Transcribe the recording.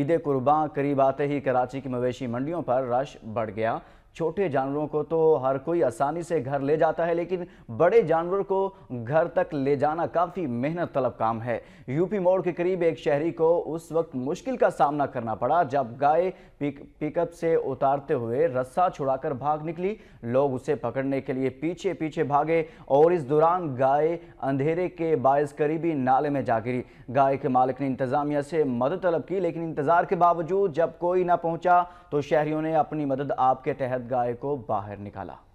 ईद कुर्बा करीब आते ही कराची की मवेशी मंडियों पर रश बढ़ गया छोटे जानवरों को तो हर कोई आसानी से घर ले जाता है लेकिन बड़े जानवर को घर तक ले जाना काफ़ी मेहनत तलब काम है यूपी मोड़ के करीब एक शहरी को उस वक्त मुश्किल का सामना करना पड़ा जब गाय पिक पिकअप से उतारते हुए रस्सा छुड़ाकर भाग निकली लोग उसे पकड़ने के लिए पीछे पीछे भागे और इस दौरान गाय अंधेरे के बायस करीबी नाले में जा गिरी गाय के मालिक ने इंतजामिया से मदद तलब की लेकिन इंतजार के बावजूद जब कोई ना पहुँचा तो शहरियों ने अपनी मदद आपके तहत गाय को बाहर निकाला